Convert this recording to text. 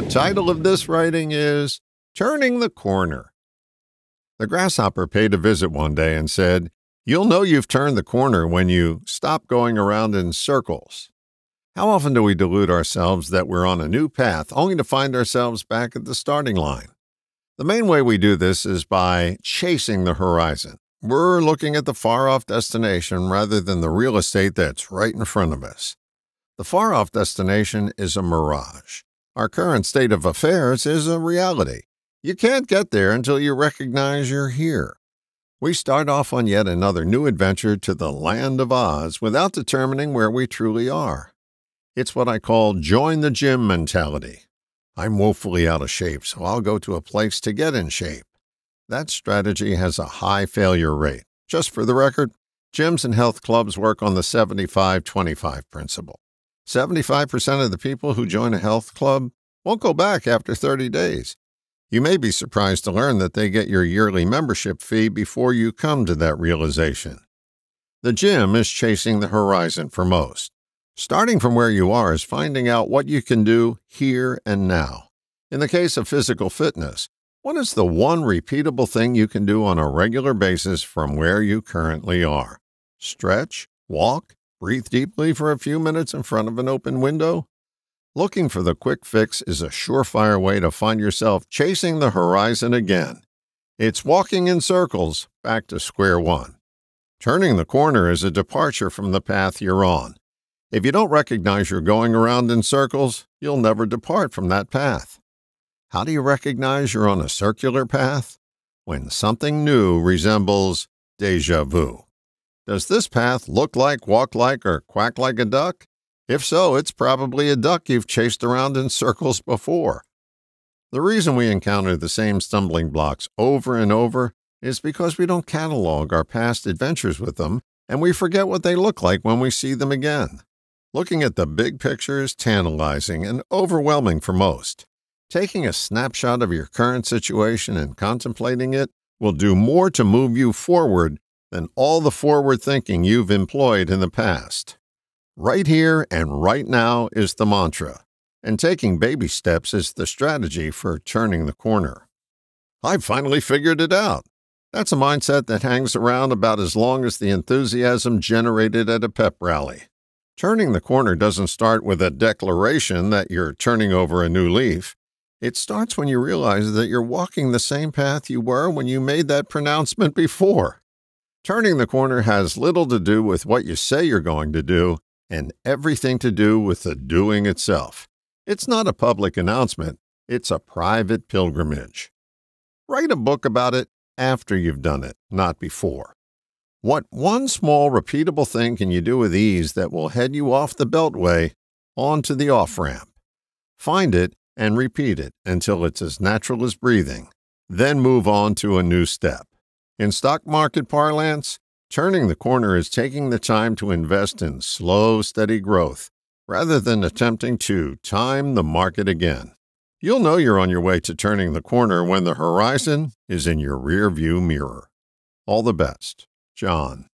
The title of this writing is Turning the Corner. The grasshopper paid a visit one day and said, You'll know you've turned the corner when you stop going around in circles. How often do we delude ourselves that we're on a new path only to find ourselves back at the starting line? The main way we do this is by chasing the horizon. We're looking at the far off destination rather than the real estate that's right in front of us. The far off destination is a mirage. Our current state of affairs is a reality. You can't get there until you recognize you're here. We start off on yet another new adventure to the Land of Oz without determining where we truly are. It's what I call join the gym mentality. I'm woefully out of shape, so I'll go to a place to get in shape. That strategy has a high failure rate. Just for the record, gyms and health clubs work on the 75 25 principle. 75% of the people who join a health club won't go back after 30 days. You may be surprised to learn that they get your yearly membership fee before you come to that realization. The gym is chasing the horizon for most. Starting from where you are is finding out what you can do here and now. In the case of physical fitness, what is the one repeatable thing you can do on a regular basis from where you currently are? Stretch, walk, breathe deeply for a few minutes in front of an open window? Looking for the quick fix is a surefire way to find yourself chasing the horizon again. It's walking in circles back to square one. Turning the corner is a departure from the path you're on. If you don't recognize you're going around in circles, you'll never depart from that path. How do you recognize you're on a circular path? When something new resembles deja vu. Does this path look like, walk like, or quack like a duck? If so, it's probably a duck you've chased around in circles before. The reason we encounter the same stumbling blocks over and over is because we don't catalog our past adventures with them and we forget what they look like when we see them again. Looking at the big picture is tantalizing and overwhelming for most. Taking a snapshot of your current situation and contemplating it will do more to move you forward than all the forward thinking you've employed in the past. Right here and right now is the mantra, and taking baby steps is the strategy for turning the corner. I've finally figured it out. That's a mindset that hangs around about as long as the enthusiasm generated at a pep rally. Turning the corner doesn't start with a declaration that you're turning over a new leaf. It starts when you realize that you're walking the same path you were when you made that pronouncement before. Turning the corner has little to do with what you say you're going to do and everything to do with the doing itself. It's not a public announcement, it's a private pilgrimage. Write a book about it after you've done it, not before. What one small repeatable thing can you do with ease that will head you off the beltway onto the off ramp? Find it and repeat it until it's as natural as breathing, then move on to a new step. In stock market parlance, turning the corner is taking the time to invest in slow, steady growth rather than attempting to time the market again. You'll know you're on your way to turning the corner when the horizon is in your rearview mirror. All the best, John.